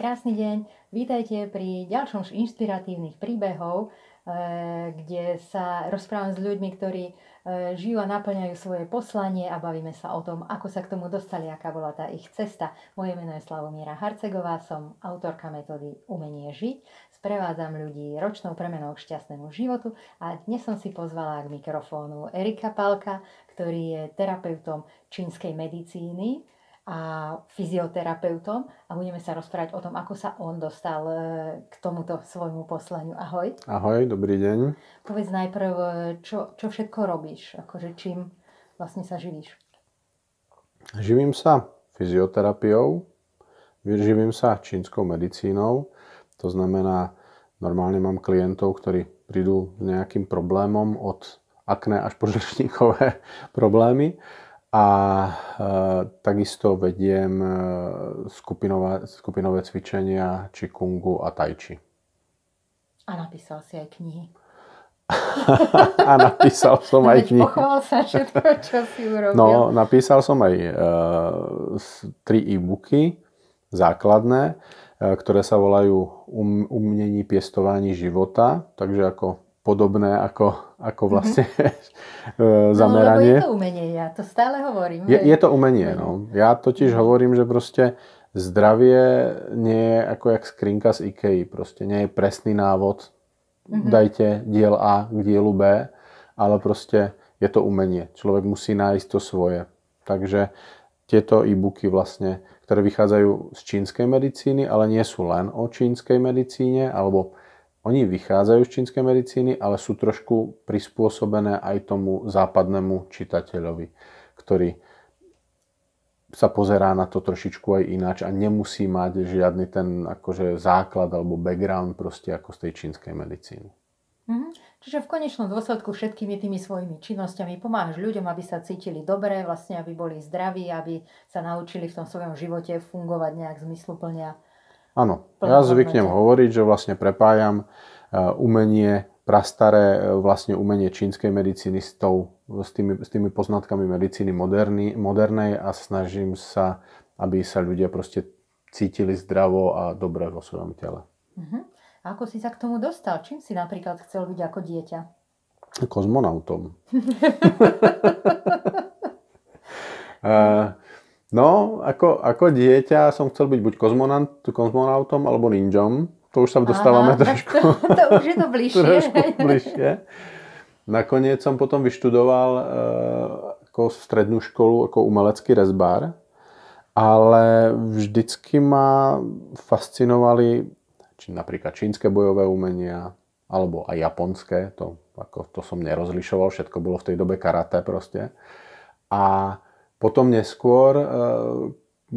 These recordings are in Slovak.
Krásny deň, vítajte pri ďalšom z inšpiratívnych príbehov, eh, kde sa rozprávam s ľuďmi, ktorí eh, žijú a naplňajú svoje poslanie a bavíme sa o tom, ako sa k tomu dostali, aká bola tá ich cesta. Moje meno je Slavomíra Harcegová, som autorka metódy Umenie žiť, sprevádzam ľudí ročnou premenou k šťastnému životu a dnes som si pozvala k mikrofónu Erika Palka, ktorý je terapeutom čínskej medicíny, a fyzioterapeutom a budeme sa rozprávať o tom, ako sa on dostal e, k tomuto svojmu poslaniu. Ahoj. Ahoj, dobrý deň. Povedz najprv, e, čo, čo všetko robíš, akože čím vlastne sa živíš? Živím sa fyzioterapiou, živím sa čínskou medicínou, to znamená, normálne mám klientov, ktorí prídu s nejakým problémom od akné až po problémy a e, takisto vediem e, skupinové, skupinové cvičenia kungu a Tai Chi. A napísal si aj knihy. a napísal som aj knihy. pochval sa všetko, čo si urobil. No, napísal som aj e, tri e-booky základné, ktoré sa volajú um, Umnení pěstování života, takže ako podobné ako, ako mhm. vlastne mm-hmm. zameranie. No, je to umenie, ja to stále hovorím. Je, je to umenie, no. Ja totiž mhm. hovorím, že proste zdravie nie je ako jak skrinka z IKEA, proste nie je presný návod, mm-hmm. dajte diel A k dielu B, ale proste je to umenie. Človek musí nájsť to svoje. Takže tieto e-booky vlastne, ktoré vychádzajú z čínskej medicíny, ale nie sú len o čínskej medicíne, alebo oni vychádzajú z čínskej medicíny, ale sú trošku prispôsobené aj tomu západnému čitateľovi, ktorý sa pozerá na to trošičku aj ináč a nemusí mať žiadny ten akože základ alebo background proste ako z tej čínskej medicíny. Mm-hmm. Čiže v konečnom dôsledku všetkými tými svojimi činnosťami pomáhaš ľuďom, aby sa cítili dobre, vlastne aby boli zdraví, aby sa naučili v tom svojom živote fungovať nejak zmysluplne Áno, ja zvyknem hovoriť, že vlastne prepájam e, umenie prastaré e, vlastne umenie čínskej medicíny s, tou, s, tými, s tými poznatkami medicíny moderný, modernej a snažím sa, aby sa ľudia proste cítili zdravo a dobre vo svojom tele. Uh-huh. A ako si sa k tomu dostal? Čím si napríklad chcel byť ako dieťa? Kozmonautom. uh, No, ako, ako dieťa som chcel byť buď kozmonaut, kozmonautom alebo ninjom. To už sa dostávame Aha, trošku... To, to už je to bližšie. trošku bližšie. Nakoniec som potom vyštudoval e, ako strednú školu ako umelecký rezbár, ale vždycky ma fascinovali či napríklad čínske bojové umenia, alebo aj japonské, to, ako, to som nerozlišoval, všetko bolo v tej dobe karate proste. A potom neskôr eh,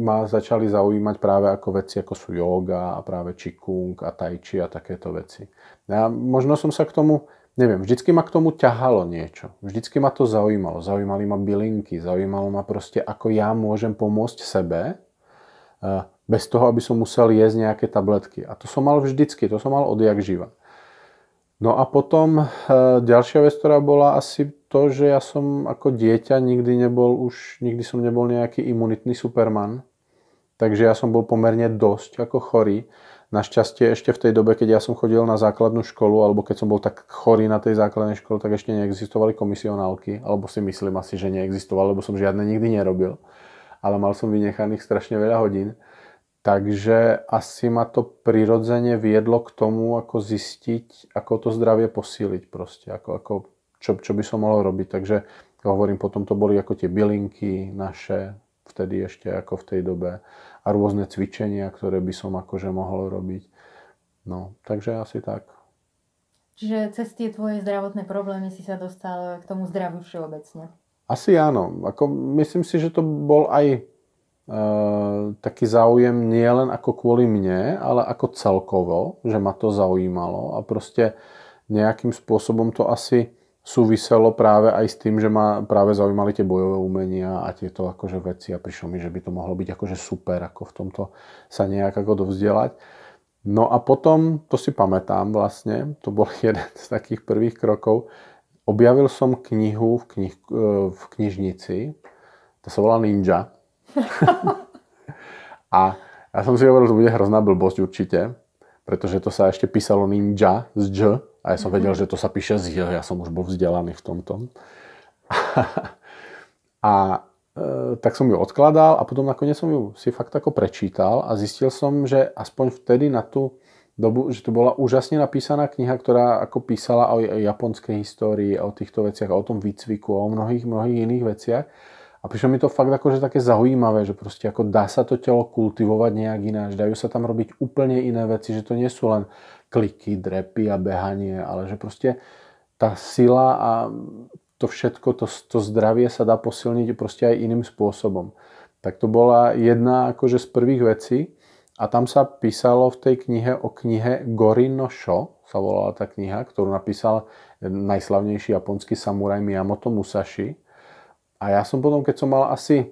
ma začali zaujímať práve ako veci, ako sú yoga a práve čikung a tai chi a takéto veci. Ja, možno som sa k tomu, neviem, vždycky ma k tomu ťahalo niečo. Vždycky ma to zaujímalo. Zaujímali ma bylinky, zaujímalo ma proste, ako ja môžem pomôcť sebe eh, bez toho, aby som musel jesť nejaké tabletky. A to som mal vždycky, to som mal odjak živa. No a potom eh, ďalšia vec, ktorá bola asi to, že ja som ako dieťa nikdy nebol už, nikdy som nebol nejaký imunitný superman. Takže ja som bol pomerne dosť ako chorý. Našťastie ešte v tej dobe, keď ja som chodil na základnú školu, alebo keď som bol tak chorý na tej základnej škole, tak ešte neexistovali komisionálky, alebo si myslím asi, že neexistovali, lebo som žiadne nikdy nerobil. Ale mal som vynechaných strašne veľa hodín. Takže asi ma to prirodzene viedlo k tomu, ako zistiť, ako to zdravie posíliť proste, ako, ako, čo, čo by som mohol robiť. Takže ja hovorím, potom to boli ako tie bylinky naše, vtedy ešte ako v tej dobe a rôzne cvičenia, ktoré by som akože mohol robiť. No, takže asi tak. Čiže cez tie tvoje zdravotné problémy si sa dostal k tomu zdraviu všeobecne? Asi áno. Ako, myslím si, že to bol aj E, taký záujem nie len ako kvôli mne, ale ako celkovo, že ma to zaujímalo a proste nejakým spôsobom to asi súviselo práve aj s tým, že ma práve zaujímali tie bojové umenia a tieto akože veci a prišlo mi, že by to mohlo byť akože super, ako v tomto sa nejak ako dovzdelať. No a potom, to si pamätám vlastne, to bol jeden z takých prvých krokov, objavil som knihu v, knih, e, v knižnici, to sa volá Ninja, a ja som si hovoril, že bude hrozná blbosť určite, pretože to sa ešte písalo ninja z dž a ja som mhm. vedel, že to sa píše z j, ja som už bol vzdelaný v tomto. a e, tak som ju odkladal a potom nakoniec som ju si fakt ako prečítal a zistil som, že aspoň vtedy na tú dobu, že to bola úžasne napísaná kniha, ktorá ako písala o japonskej histórii, o týchto veciach, o tom výcviku, o mnohých, mnohých iných veciach a prišlo mi to fakt akože také zaujímavé, že proste ako dá sa to telo kultivovať nejak ináč, dajú sa tam robiť úplne iné veci, že to nie sú len kliky, drepy a behanie, ale že proste tá sila a to všetko, to, to zdravie sa dá posilniť proste aj iným spôsobom. Tak to bola jedna akože z prvých vecí a tam sa písalo v tej knihe o knihe Gorino Sho, sa volala tá kniha, ktorú napísal najslavnejší japonský samuraj Miyamoto Musashi, a ja som potom, keď som mal asi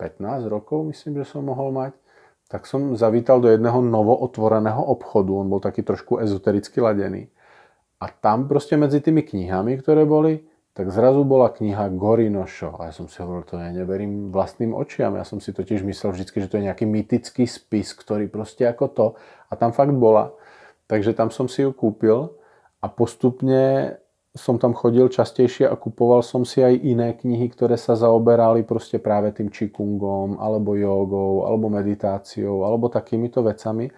15 rokov, myslím, že som mohol mať, tak som zavítal do jedného novootvoreného obchodu. On bol taký trošku ezotericky ladený. A tam proste medzi tými knihami, ktoré boli, tak zrazu bola kniha Gorinošo. A ja som si hovoril, to ja neverím vlastným očiam. Ja som si totiž myslel vždy, že to je nejaký mýtický spis, ktorý proste ako to. A tam fakt bola. Takže tam som si ju kúpil a postupne som tam chodil častejšie a kupoval som si aj iné knihy, ktoré sa zaoberali proste práve tým čikungom, alebo jogou, alebo meditáciou, alebo takýmito vecami.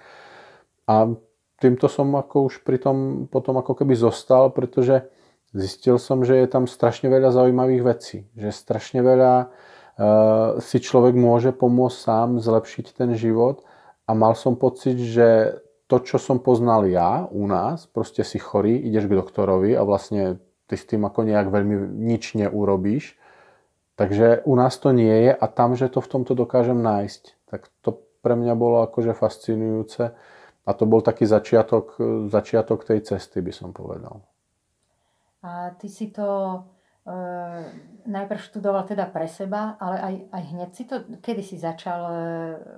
A týmto som ako už pri tom potom ako keby zostal, pretože zistil som, že je tam strašne veľa zaujímavých vecí. Že strašne veľa e, si človek môže pomôcť sám zlepšiť ten život a mal som pocit, že to, čo som poznal ja u nás, proste si chorý, ideš k doktorovi a vlastne ty s tým ako nejak veľmi nič neurobíš. Takže u nás to nie je a tam, že to v tomto dokážem nájsť, tak to pre mňa bolo akože fascinujúce a to bol taký začiatok, začiatok tej cesty, by som povedal. A ty si to e, najprv študoval teda pre seba, ale aj, aj hneď si to, kedy si začal e,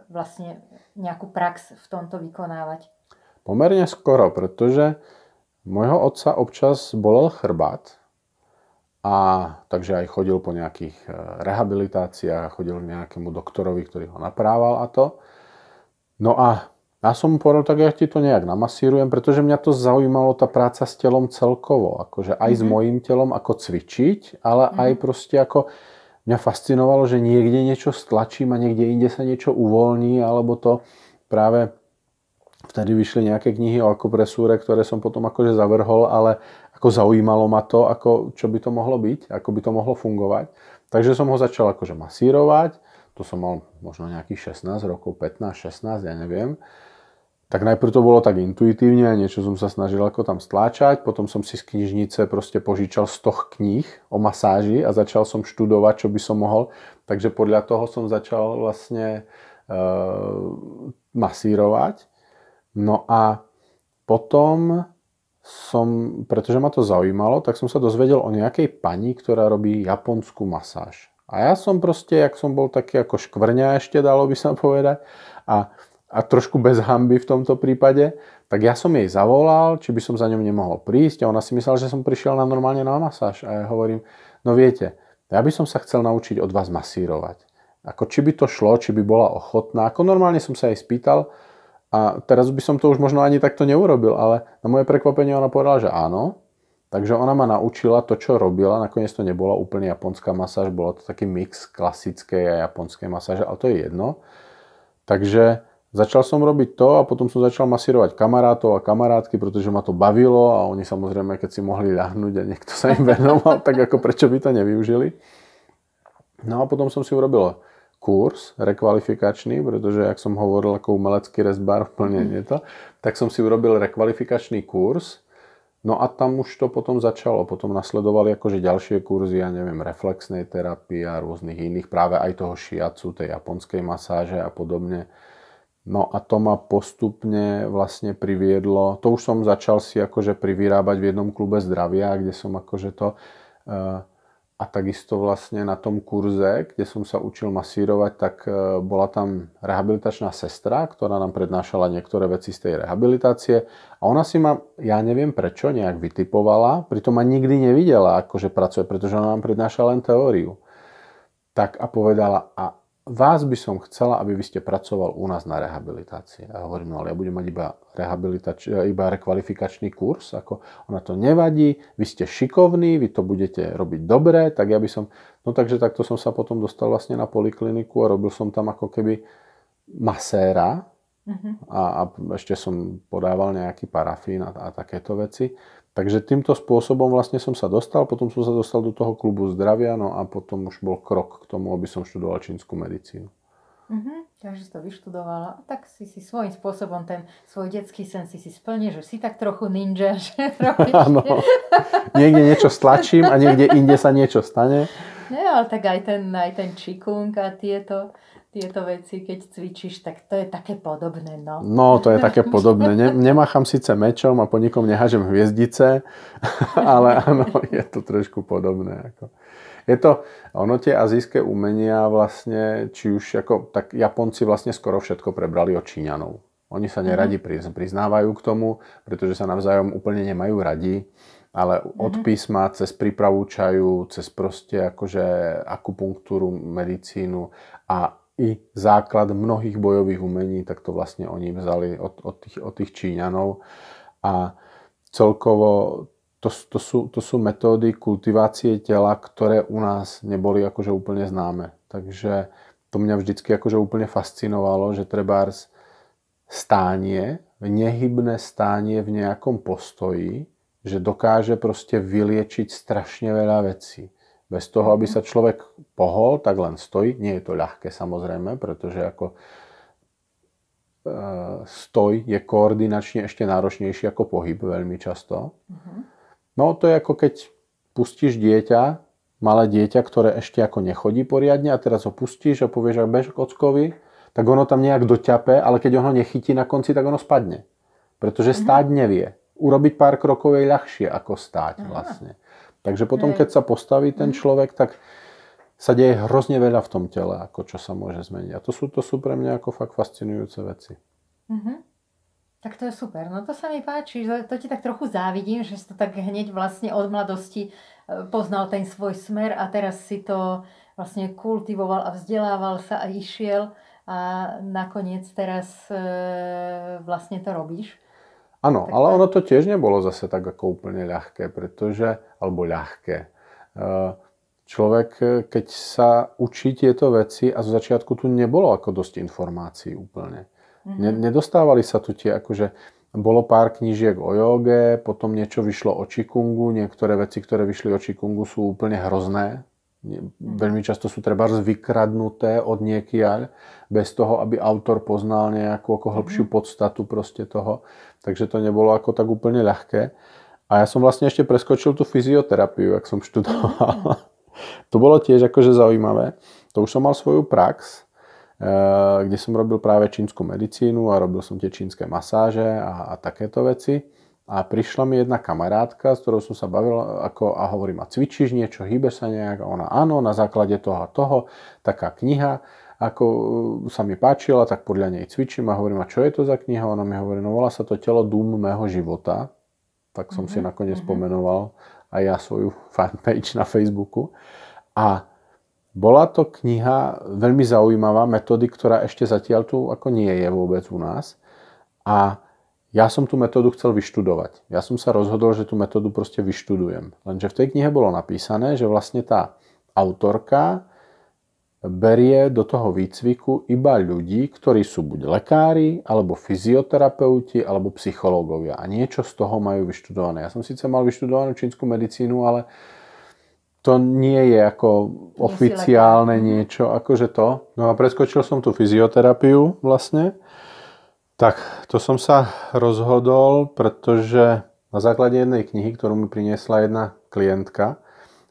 vlastne nejakú prax v tomto vykonávať? pomerne skoro, pretože môjho otca občas bolel chrbát a takže aj chodil po nejakých e, rehabilitáciách, chodil k nejakému doktorovi, ktorý ho naprával a to. No a ja som mu povedal, tak ja ti to nejak namasírujem, pretože mňa to zaujímalo tá práca s telom celkovo, akože aj mm-hmm. s mhm. mojím telom, ako cvičiť, ale mm-hmm. aj proste ako mňa fascinovalo, že niekde niečo stlačím a niekde inde sa niečo uvoľní, alebo to práve vtedy vyšli nejaké knihy o akupresúre, ktoré som potom akože zavrhol, ale ako zaujímalo ma to, ako, čo by to mohlo byť, ako by to mohlo fungovať. Takže som ho začal akože masírovať, to som mal možno nejakých 16 rokov, 15, 16, ja neviem. Tak najprv to bolo tak intuitívne, niečo som sa snažil ako tam stláčať, potom som si z knižnice proste požičal 100 kníh o masáži a začal som študovať, čo by som mohol. Takže podľa toho som začal vlastne e, masírovať No a potom som, pretože ma to zaujímalo, tak som sa dozvedel o nejakej pani, ktorá robí japonskú masáž. A ja som proste, jak som bol taký ako škvrňa ešte, dalo by sa povedať, a, a trošku bez hamby v tomto prípade, tak ja som jej zavolal, či by som za ňom nemohol prísť a ona si myslela, že som prišiel na normálne na masáž. A ja hovorím, no viete, ja by som sa chcel naučiť od vás masírovať. Ako či by to šlo, či by bola ochotná. Ako normálne som sa jej spýtal, a teraz by som to už možno ani takto neurobil, ale na moje prekvapenie ona povedala, že áno. Takže ona ma naučila to, čo robila. Nakoniec to nebola úplne japonská masáž, bolo to taký mix klasickej a japonskej masáže, ale to je jedno. Takže začal som robiť to a potom som začal masírovať kamarátov a kamarátky, pretože ma to bavilo a oni samozrejme, keď si mohli ľahnúť a niekto sa im venoval, tak ako prečo by to nevyužili. No a potom som si urobil kurz rekvalifikačný, pretože, jak som hovoril, ako umelecký rezbár plne nie mhm. to, tak som si urobil rekvalifikačný kurz, No a tam už to potom začalo. Potom nasledovali akože ďalšie kurzy, ja neviem, reflexnej terapie a rôznych iných, práve aj toho šiacu, tej japonskej masáže a podobne. No a to ma postupne vlastne priviedlo, to už som začal si akože privyrábať v jednom klube zdravia, kde som akože to uh, a takisto vlastne na tom kurze, kde som sa učil masírovať, tak e, bola tam rehabilitačná sestra, ktorá nám prednášala niektoré veci z tej rehabilitácie a ona si ma, ja neviem prečo, nejak vytipovala, pritom ma nikdy nevidela, akože pracuje, pretože ona nám prednášala len teóriu. Tak a povedala, a vás by som chcela, aby vy ste pracoval u nás na rehabilitácii. A hovorím, no ale ja budem mať iba, rehabilitač- iba rekvalifikačný kurz, ako ona to nevadí, vy ste šikovní, vy to budete robiť dobre, tak ja by som, no takže takto som sa potom dostal vlastne na polikliniku a robil som tam ako keby maséra uh-huh. a, a ešte som podával nejaký parafín a, a takéto veci. Takže týmto spôsobom vlastne som sa dostal, potom som sa dostal do toho klubu zdravia, no a potom už bol krok k tomu, aby som študoval čínsku medicínu. Uh-huh. Takže si to vyštudovala. tak si si svojím spôsobom ten svoj detský sen si si splní, že si tak trochu ninja, že robíš. Áno. Niekde niečo stlačím a niekde inde sa niečo stane. Nie, ale tak aj ten, aj ten čikung a tieto tieto veci, keď cvičíš, tak to je také podobné, no. No, to je také podobné. Ne, nemacham síce mečom a po nikom nehažem hviezdice, ale áno, je to trošku podobné. Ako. Je to, ono tie azijské umenia vlastne, či už ako, tak Japonci vlastne skoro všetko prebrali od Číňanov. Oni sa neradi mhm. priznávajú k tomu, pretože sa navzájom úplne nemajú radi ale mhm. od písma cez prípravu čaju, cez proste akože akupunktúru, medicínu a i základ mnohých bojových umení, tak to vlastne oni vzali od, od, tých, od tých Číňanov. A celkovo to, to, sú, to sú metódy kultivácie tela, ktoré u nás neboli akože úplne známe. Takže to mňa vždycky akože úplne fascinovalo, že trebárs stánie, nehybné stánie v nejakom postoji, že dokáže proste vyliečiť strašne veľa vecí. Bez toho, aby mhm. sa človek pohol, tak len stojí. Nie je to ľahké samozrejme, pretože ako e, stoj je koordinačne ešte náročnejší ako pohyb veľmi často. Mhm. No to je ako keď pustíš dieťa, malé dieťa, ktoré ešte ako nechodí poriadne a teraz ho pustíš a povieš, že bež k ockovi, tak ono tam nejak doťape, ale keď ono nechytí na konci, tak ono spadne. Pretože mhm. stáť nevie. Urobiť pár krokov je ľahšie ako stáť vlastne. Aha. Takže potom, keď sa postaví ten mhm. človek, tak sa deje hrozne veľa v tom tele, ako čo sa môže zmeniť. A to sú, to sú pre mňa ako fakt fascinujúce veci. Mm-hmm. Tak to je super. No to sa mi páči. To ti tak trochu závidím, že si to tak hneď vlastne od mladosti e, poznal ten svoj smer a teraz si to vlastne kultivoval a vzdelával sa a išiel a nakoniec teraz e, vlastne to robíš. Áno, ale ono to tiež nebolo zase tak ako úplne ľahké, pretože, alebo ľahké. E, človek, e, keď sa učí tieto veci a zo začiatku tu nebolo ako dosť informácií úplne. Mm-hmm. Nedostávali sa tu tie akože, bolo pár knížiek o joge, potom niečo vyšlo o čikungu, niektoré veci, ktoré vyšli o čikungu sú úplne hrozné, mhm. veľmi často sú treba vykradnuté od niekiaľ, bez toho, aby autor poznal nejakú ako hĺbšiu mhm. podstatu proste toho takže to nebylo ako tak úplně ľahké. A já jsem vlastně ještě preskočil tu fyzioterapiu, jak jsem študoval. to bylo tiež akože zaujímavé. To už som mal svoju prax, e, kde som robil práve čínsku medicínu a robil som tie čínske masáže a, a takéto veci. A prišla mi jedna kamarátka, s ktorou som sa bavil ako, a hovorím, a cvičíš niečo, hýbe sa nejak? A ona, áno, na základe toho a toho, taká kniha ako e, sa mi páčila, tak podľa nej cvičím a hovorím, a čo je to za kniha? Ona mi hovorí, no volá sa to Telo dům mého života. Tak som mm-hmm. si mhm, nakoniec mm-hmm. pomenoval aj ja svoju fanpage na Facebooku. A bola to kniha veľmi zaujímavá metódy, ktorá ešte zatiaľ tu ako nie je vôbec u nás. A ja som tú metódu chcel vyštudovať. Ja som sa rozhodol, že tú metódu proste vyštudujem. Lenže v tej knihe bolo napísané, že vlastne tá autorka berie do toho výcviku iba ľudí, ktorí sú buď lekári, alebo fyzioterapeuti, alebo psychológovia a niečo z toho majú vyštudované. Ja som síce mal vyštudovanú čínsku medicínu, ale to nie je ako oficiálne mhm. niečo, akože to. No a preskočil som tú fyzioterapiu vlastne. Tak, to som sa rozhodol, pretože na základe jednej knihy, ktorú mi priniesla jedna klientka,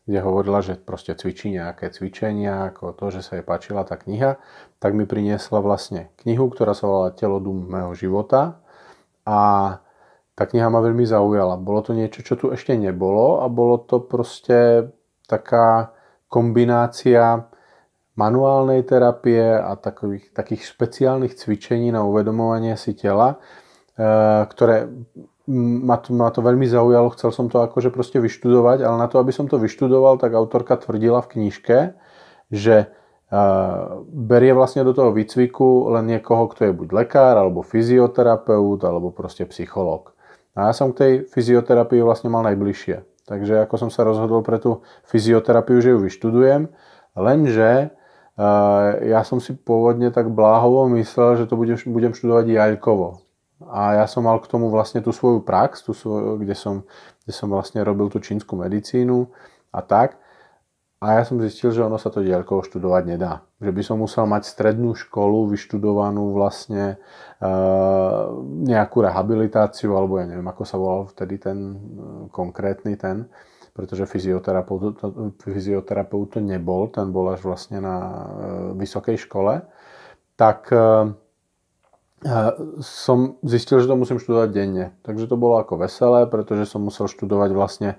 kde hovorila, že proste cvičí nejaké cvičenia, ako to, že sa jej páčila tá kniha, tak mi priniesla vlastne knihu, ktorá sa volala Telo dům mého života a tá kniha ma veľmi zaujala. Bolo to niečo, čo tu ešte nebolo a bolo to proste taká kombinácia manuálnej terapie a takových, takých špeciálnych cvičení na uvedomovanie si tela, eh, ktoré ma to, ma to veľmi zaujalo, chcel som to akože proste vyštudovať, ale na to, aby som to vyštudoval, tak autorka tvrdila v knižke, že eh, berie vlastne do toho výcviku len niekoho, kto je buď lekár, alebo fyzioterapeut, alebo proste psychológ. A ja som k tej fyzioterapii vlastne mal najbližšie. Takže ako som sa rozhodol pre tú fyzioterapiu, že ju vyštudujem, lenže eh, ja som si pôvodne tak bláhovo myslel, že to budem, študovať jajkovo a ja som mal k tomu vlastne tú svoju prax, tú svoju, kde, som, kde som vlastne robil tú čínsku medicínu a tak. A ja som zistil, že ono sa to diaľkovo študovať nedá. Že by som musel mať strednú školu vyštudovanú vlastne e, nejakú rehabilitáciu, alebo ja neviem, ako sa volal vtedy ten e, konkrétny ten, pretože fyzioterapeut to, fyzioterapeut to nebol, ten bol až vlastne na e, vysokej škole. Tak... E, som zistil, že to musím študovať denne. Takže to bolo ako veselé, pretože som musel študovať vlastne,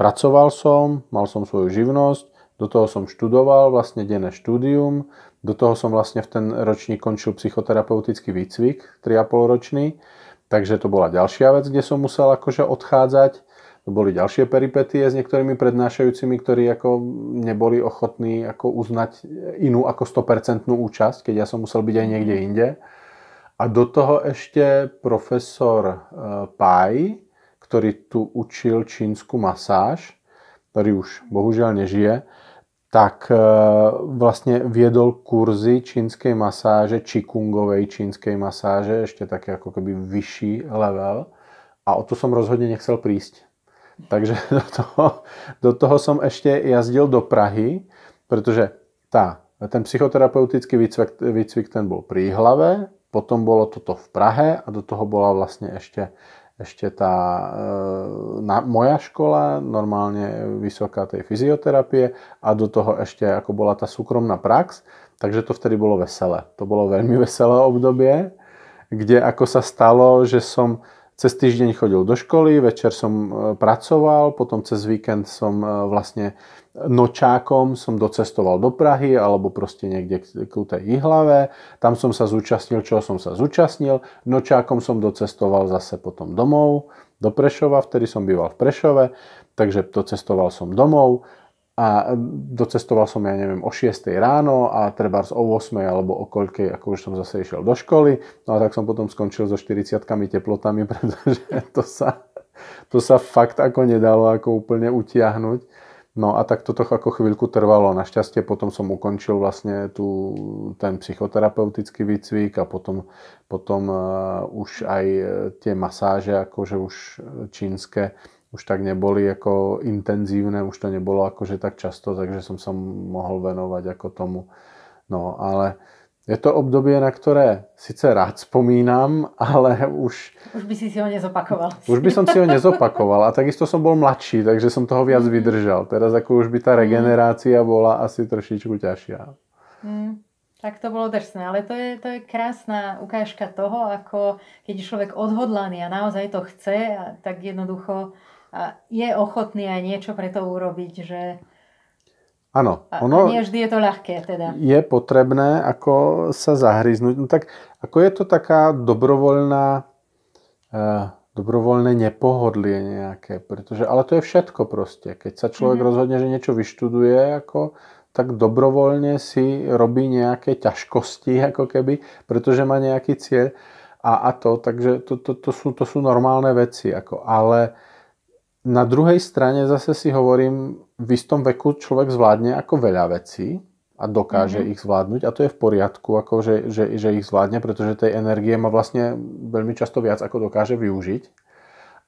pracoval som, mal som svoju živnosť, do toho som študoval vlastne denné štúdium, do toho som vlastne v ten ročník končil psychoterapeutický výcvik, 3,5 ročný, takže to bola ďalšia vec, kde som musel akože odchádzať. To boli ďalšie peripetie s niektorými prednášajúcimi, ktorí ako neboli ochotní ako uznať inú ako 100% účasť, keď ja som musel byť aj niekde inde. A do toho ešte profesor e, Pai, ktorý tu učil čínsku masáž, ktorý už bohužiaľ nežije, tak e, vlastne viedol kurzy čínskej masáže, čikungovej čínskej masáže, ešte taký ako keby vyšší level. A o to som rozhodne nechcel prísť. Takže do toho, do toho som ešte jazdil do Prahy, pretože tá, ten psychoterapeutický výcvik, výcvik ten bol pri hlave, potom bolo toto v Prahe a do toho bola vlastne ešte, ešte tá e, na, moja škola, normálne vysoká tej fyzioterapie a do toho ešte ako bola tá súkromná prax. Takže to vtedy bolo veselé. To bolo veľmi veselé obdobie, kde ako sa stalo, že som cez týždeň chodil do školy, večer som e, pracoval, potom cez víkend som e, vlastne nočákom som docestoval do Prahy alebo proste niekde k tej Ihlave. Tam som sa zúčastnil, čo som sa zúčastnil. Nočákom som docestoval zase potom domov do Prešova, vtedy som býval v Prešove, takže docestoval som domov a docestoval som, ja neviem, o 6 ráno a treba o 8 alebo o koľkej, ako už som zase išiel do školy. No a tak som potom skončil so 40 teplotami, pretože to sa, to sa fakt ako nedalo ako úplne utiahnuť. No a tak toto ako chvíľku trvalo. Našťastie potom som ukončil vlastne tu ten psychoterapeutický výcvik a potom, potom e, už aj e, tie masáže, akože už e, čínske, už tak neboli ako intenzívne, už to nebolo akože tak často, takže som sa mohol venovať ako tomu. No ale je to obdobie, na ktoré sice rád spomínam, ale už... Už by si si ho nezopakoval. Už by som si ho nezopakoval a takisto som bol mladší, takže som toho viac mm. vydržal. Teraz ako už by tá mm. regenerácia bola asi trošičku ťažšia. Mm, tak to bolo drsné, ale to je, to je krásna ukážka toho, ako keď je človek odhodlaný a naozaj to chce, tak jednoducho je ochotný aj niečo pre to urobiť, že Áno. A ono nie vždy je to ľahké teda. Je potrebné ako sa zahryznúť. No tak ako je to taká dobrovoľná e, dobrovoľné nepohodlie nejaké, pretože, ale to je všetko proste. Keď sa človek mm-hmm. rozhodne, že niečo vyštuduje, ako, tak dobrovoľne si robí nejaké ťažkosti, ako keby, pretože má nejaký cieľ a, a to, takže to, to, to, sú, to sú normálne veci, ako, ale na druhej strane zase si hovorím, v istom veku človek zvládne ako veľa vecí a dokáže mm-hmm. ich zvládnuť a to je v poriadku, ako že, že, že ich zvládne, pretože tej energie má vlastne veľmi často viac, ako dokáže využiť.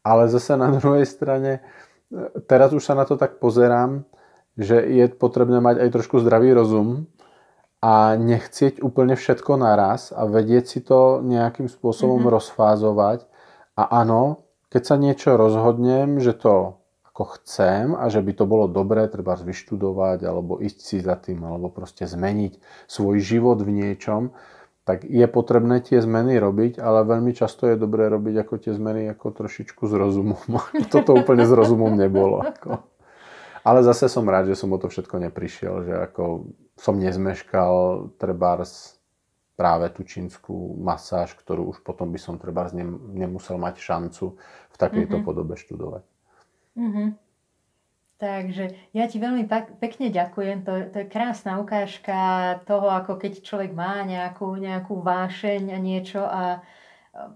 Ale zase na druhej strane, e, teraz už sa na to tak pozerám, že je potrebné mať aj trošku zdravý rozum a nechcieť úplne všetko naraz a vedieť si to nejakým spôsobom mm-hmm. rozfázovať. A áno, keď sa niečo rozhodnem, že to ako chcem a že by to bolo dobré treba vyštudovať alebo ísť si za tým alebo proste zmeniť svoj život v niečom, tak je potrebné tie zmeny robiť, ale veľmi často je dobré robiť ako tie zmeny ako trošičku s rozumom. Toto úplne s rozumom nebolo. Ako. Ale zase som rád, že som o to všetko neprišiel, že ako som nezmeškal trebárs práve tú čínsku masáž, ktorú už potom by som treba nemusel mať šancu v takejto mm-hmm. podobe študovať. Mm-hmm. Takže ja ti veľmi pekne ďakujem. To, to je krásna ukážka toho, ako keď človek má nejakú, nejakú vášeň a niečo a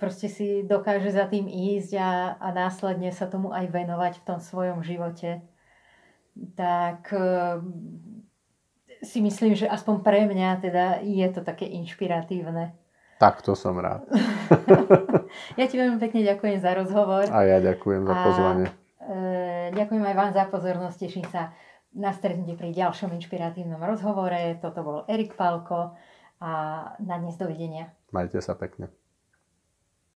proste si dokáže za tým ísť a, a následne sa tomu aj venovať v tom svojom živote. Tak si myslím, že aspoň pre mňa teda je to také inšpiratívne. Tak to som rád. ja ti veľmi pekne ďakujem za rozhovor. A ja ďakujem za pozvanie. A, e, ďakujem aj vám za pozornosť. Teším sa na stretnutie pri ďalšom inšpiratívnom rozhovore. Toto bol Erik Palko a na dnes dovidenia. Majte sa pekne.